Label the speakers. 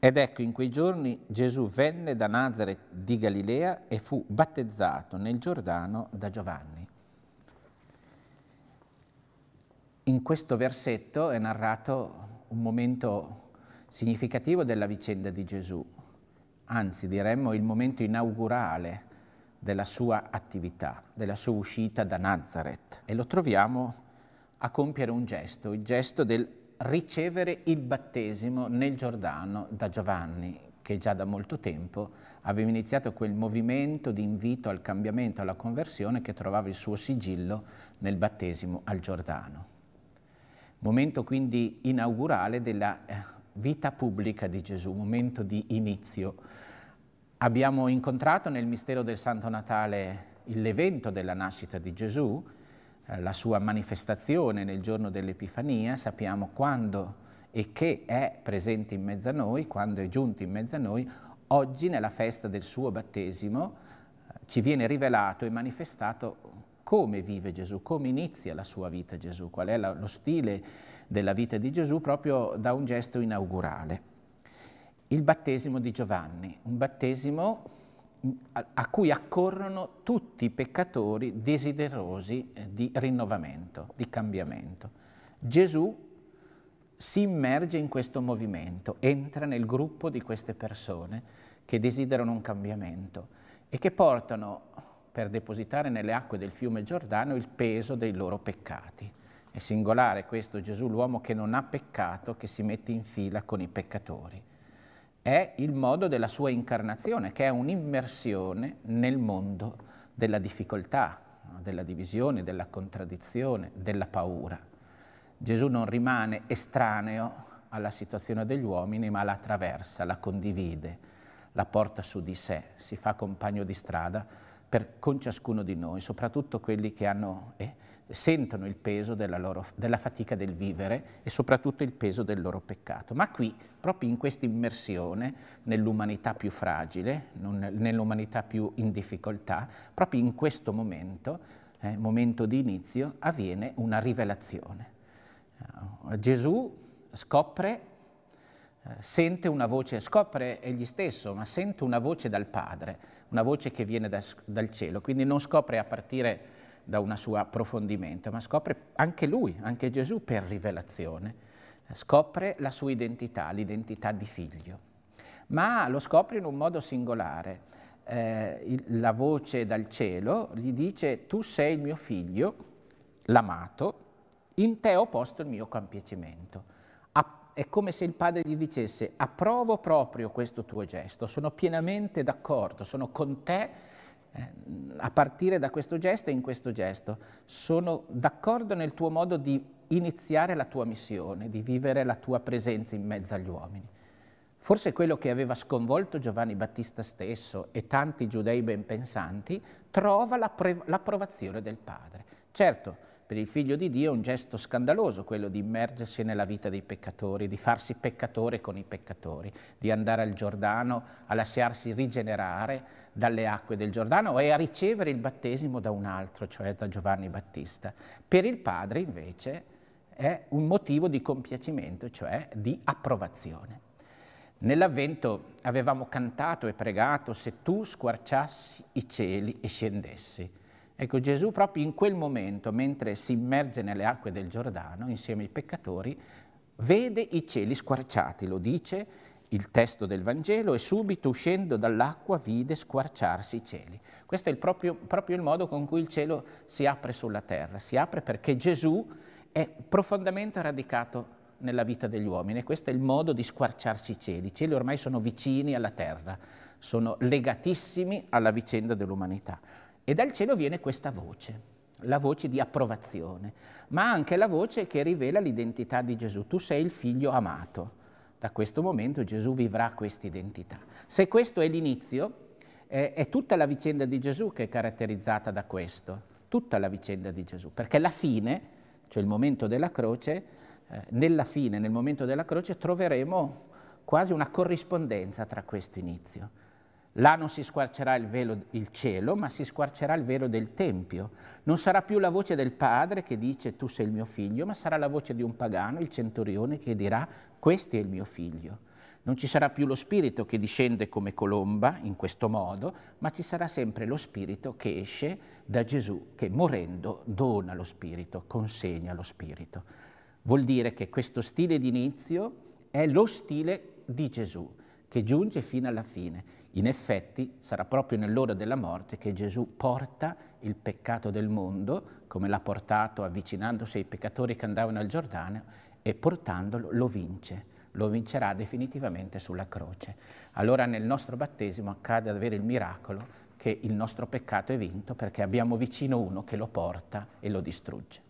Speaker 1: Ed ecco in quei giorni Gesù venne da Nazareth di Galilea e fu battezzato nel Giordano da Giovanni. In questo versetto è narrato un momento significativo della vicenda di Gesù, anzi diremmo il momento inaugurale della sua attività, della sua uscita da Nazareth. E lo troviamo a compiere un gesto, il gesto del ricevere il battesimo nel Giordano da Giovanni, che già da molto tempo aveva iniziato quel movimento di invito al cambiamento, alla conversione, che trovava il suo sigillo nel battesimo al Giordano. Momento quindi inaugurale della eh, vita pubblica di Gesù, momento di inizio. Abbiamo incontrato nel mistero del Santo Natale l'evento della nascita di Gesù, eh, la sua manifestazione nel giorno dell'Epifania, sappiamo quando e che è presente in mezzo a noi, quando è giunto in mezzo a noi, oggi nella festa del suo battesimo eh, ci viene rivelato e manifestato come vive Gesù, come inizia la sua vita Gesù, qual è lo stile della vita di Gesù proprio da un gesto inaugurale. Il battesimo di Giovanni, un battesimo a cui accorrono tutti i peccatori desiderosi eh, di rinnovamento, di cambiamento. Gesù si immerge in questo movimento, entra nel gruppo di queste persone che desiderano un cambiamento e che portano per depositare nelle acque del fiume Giordano il peso dei loro peccati. È singolare questo Gesù, l'uomo che non ha peccato, che si mette in fila con i peccatori è il modo della sua incarnazione, che è un'immersione nel mondo della difficoltà, della divisione, della contraddizione, della paura. Gesù non rimane estraneo alla situazione degli uomini, ma la attraversa, la condivide, la porta su di sé, si fa compagno di strada per, con ciascuno di noi, soprattutto quelli che hanno, eh, sentono il peso della, loro, della fatica del vivere e soprattutto il peso del loro peccato. Ma qui, proprio in questa immersione nell'umanità più fragile, nell'umanità più in difficoltà, proprio in questo momento, eh, momento di inizio, avviene una rivelazione. Eh, Gesù scopre sente una voce, scopre egli stesso, ma sente una voce dal Padre, una voce che viene da, dal cielo, quindi non scopre a partire da un suo approfondimento, ma scopre anche lui, anche Gesù per rivelazione, scopre la sua identità, l'identità di figlio, ma lo scopre in un modo singolare. Eh, la voce dal cielo gli dice tu sei il mio figlio, l'amato, in te ho posto il mio compiacimento è come se il padre gli dicesse approvo proprio questo tuo gesto, sono pienamente d'accordo, sono con te eh, a partire da questo gesto e in questo gesto, sono d'accordo nel tuo modo di iniziare la tua missione, di vivere la tua presenza in mezzo agli uomini. Forse quello che aveva sconvolto Giovanni Battista stesso e tanti giudei ben pensanti trova l'approvazione del padre. Certo, per il figlio di Dio è un gesto scandaloso quello di immergersi nella vita dei peccatori, di farsi peccatore con i peccatori, di andare al Giordano a lasciarsi rigenerare dalle acque del Giordano e a ricevere il battesimo da un altro, cioè da Giovanni Battista. Per il padre invece è un motivo di compiacimento, cioè di approvazione. Nell'avvento avevamo cantato e pregato se tu squarciassi i cieli e scendessi. Ecco, Gesù proprio in quel momento, mentre si immerge nelle acque del Giordano, insieme ai peccatori, vede i cieli squarciati, lo dice il testo del Vangelo, e subito uscendo dall'acqua vide squarciarsi i cieli. Questo è il proprio, proprio il modo con cui il cielo si apre sulla terra, si apre perché Gesù è profondamente radicato nella vita degli uomini e questo è il modo di squarciarsi i cieli. I cieli ormai sono vicini alla terra, sono legatissimi alla vicenda dell'umanità. E dal cielo viene questa voce, la voce di approvazione, ma anche la voce che rivela l'identità di Gesù. Tu sei il figlio amato. Da questo momento Gesù vivrà questa identità. Se questo è l'inizio, eh, è tutta la vicenda di Gesù che è caratterizzata da questo, tutta la vicenda di Gesù, perché la fine, cioè il momento della croce, eh, nella fine, nel momento della croce, troveremo quasi una corrispondenza tra questo inizio. Là non si squarcerà il, velo, il cielo, ma si squarcerà il velo del Tempio. Non sarà più la voce del padre che dice tu sei il mio figlio, ma sarà la voce di un pagano, il centurione, che dirà questo è il mio figlio. Non ci sarà più lo spirito che discende come colomba in questo modo, ma ci sarà sempre lo spirito che esce da Gesù, che morendo dona lo spirito, consegna lo spirito. Vuol dire che questo stile d'inizio è lo stile di Gesù, che giunge fino alla fine in effetti sarà proprio nell'ora della morte che Gesù porta il peccato del mondo, come l'ha portato avvicinandosi ai peccatori che andavano al Giordano, e portandolo lo vince, lo vincerà definitivamente sulla croce. Allora nel nostro battesimo accade ad avere il miracolo che il nostro peccato è vinto perché abbiamo vicino uno che lo porta e lo distrugge.